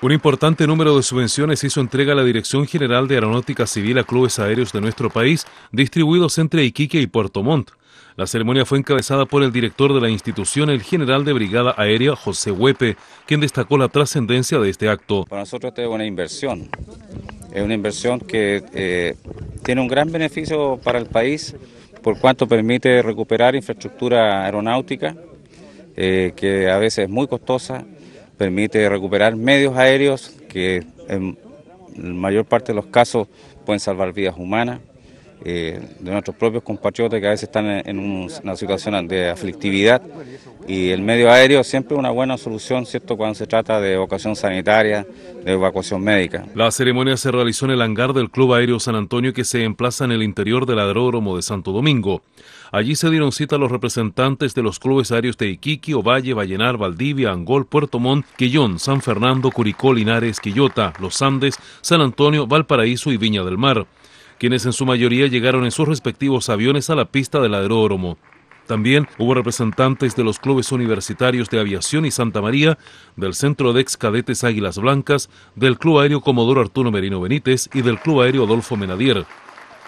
Un importante número de subvenciones hizo entrega a la Dirección General de Aeronáutica Civil a clubes aéreos de nuestro país, distribuidos entre Iquique y Puerto Montt. La ceremonia fue encabezada por el director de la institución, el general de Brigada Aérea, José Huepe, quien destacó la trascendencia de este acto. Para nosotros esta es una inversión, es una inversión que eh, tiene un gran beneficio para el país, por cuanto permite recuperar infraestructura aeronáutica, eh, que a veces es muy costosa, permite recuperar medios aéreos que en la mayor parte de los casos pueden salvar vidas humanas. Eh, de nuestros propios compatriotas que a veces están en una situación de aflictividad y el medio aéreo siempre es una buena solución, ¿cierto?, cuando se trata de evacuación sanitaria, de evacuación médica. La ceremonia se realizó en el hangar del Club Aéreo San Antonio que se emplaza en el interior del aeródromo de Santo Domingo. Allí se dieron cita a los representantes de los clubes aéreos de Iquique, Ovalle, Vallenar, Valdivia, Angol, Puerto Montt, Quillón, San Fernando, Curicó, Linares, Quillota, Los Andes, San Antonio, Valparaíso y Viña del Mar, quienes en su mayoría llegaron en sus respectivos aviones a la pista del aeródromo. También hubo representantes de los clubes universitarios de Aviación y Santa María, del Centro de Excadetes Cadetes Águilas Blancas, del Club Aéreo Comodoro Arturo Merino Benítez y del Club Aéreo Adolfo Menadier.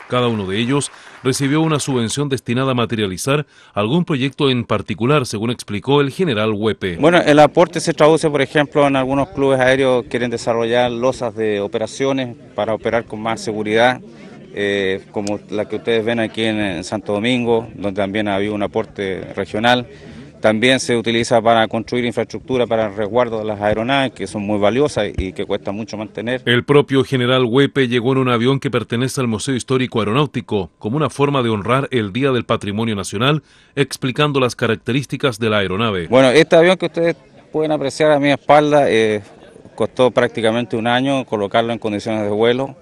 Cada uno de ellos recibió una subvención destinada a materializar algún proyecto en particular, según explicó el general Huepe. Bueno, el aporte se traduce, por ejemplo, en algunos clubes aéreos quieren desarrollar losas de operaciones para operar con más seguridad eh, como la que ustedes ven aquí en, Santo Domingo, donde también ha habido un aporte regional. También se utiliza para construir infraestructura para el resguardo de las aeronaves, que son muy valiosas y que cuesta mucho mantener. El propio general Huepe llegó en un avión que pertenece al Museo Histórico Aeronáutico, como una forma de honrar el Día del Patrimonio Nacional, explicando las características de la aeronave. Bueno, este avión que ustedes pueden apreciar a mi espalda eh, costó prácticamente un año colocarlo en condiciones de vuelo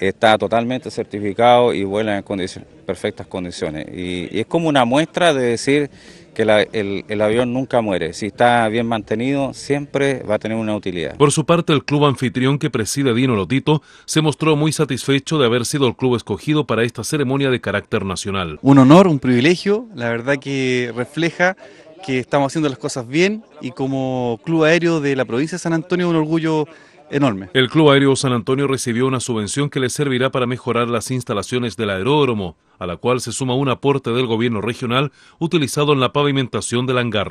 está totalmente certificado y vuela en condiciones, perfectas condiciones. Y, es como una muestra de decir que el, el, avión nunca muere. Si está bien mantenido, siempre va a tener una utilidad. Por su parte, el club anfitrión que preside Dino Lotito se mostró muy satisfecho de haber sido el club escogido para esta ceremonia de carácter nacional. Un honor, un privilegio, la verdad que refleja que estamos haciendo las cosas bien y como club aéreo de la provincia de San Antonio un orgullo el Club Aéreo San Antonio recibió una subvención que le servirá para mejorar las instalaciones del aeródromo, a la cual se suma un aporte del gobierno regional utilizado en la pavimentación del hangar.